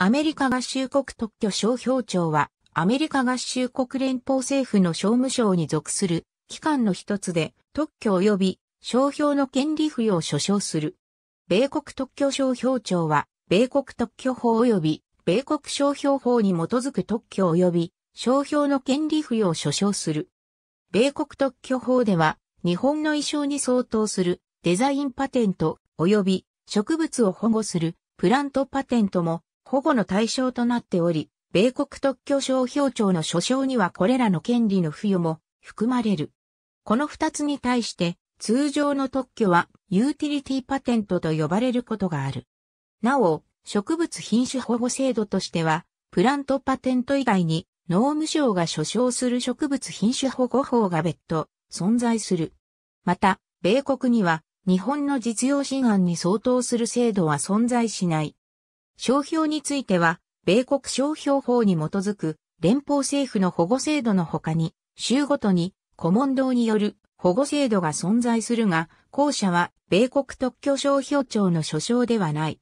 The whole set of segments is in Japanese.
アメリカ合衆国特許商標庁は、アメリカ合衆国連邦政府の商務省に属する機関の一つで、特許及び商標の権利付与を所掌する。米国特許商標庁は、米国特許法及び米国商標法に基づく特許及び商標の権利付与を所掌する。米国特許法では、日本の衣装に相当するデザインパテント及び植物を保護するプラントパテントも保護の対象となっており、米国特許商標庁の所掌にはこれらの権利の付与も含まれる。この二つに対して、通常の特許はユーティリティパテントと呼ばれることがある。なお、植物品種保護制度としては、プラントパテント以外に農務省が所掌する植物品種保護法が別途存在する。また、米国には日本の実用新案に相当する制度は存在しない。商標については、米国商標法に基づく連邦政府の保護制度の他に、州ごとに古問堂による保護制度が存在するが、後者は米国特許商標庁の所掌ではない。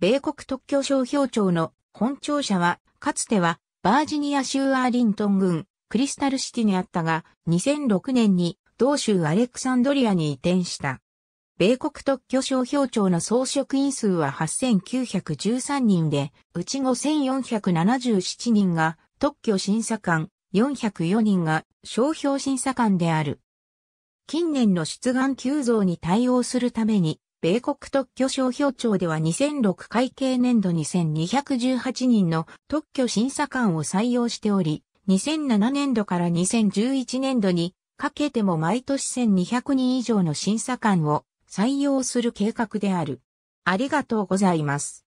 米国特許商標庁の本庁舎は、かつてはバージニア州アーリントン郡クリスタルシティにあったが、2006年に同州アレクサンドリアに移転した。米国特許商標庁の総職員数は8913人で、うち5477人が特許審査官、404人が商標審査官である。近年の出願急増に対応するために、米国特許商標庁では2006会計年度2218人の特許審査官を採用しており、2007年度から2011年度にかけても毎年1200人以上の審査官を採用する計画である。ありがとうございます。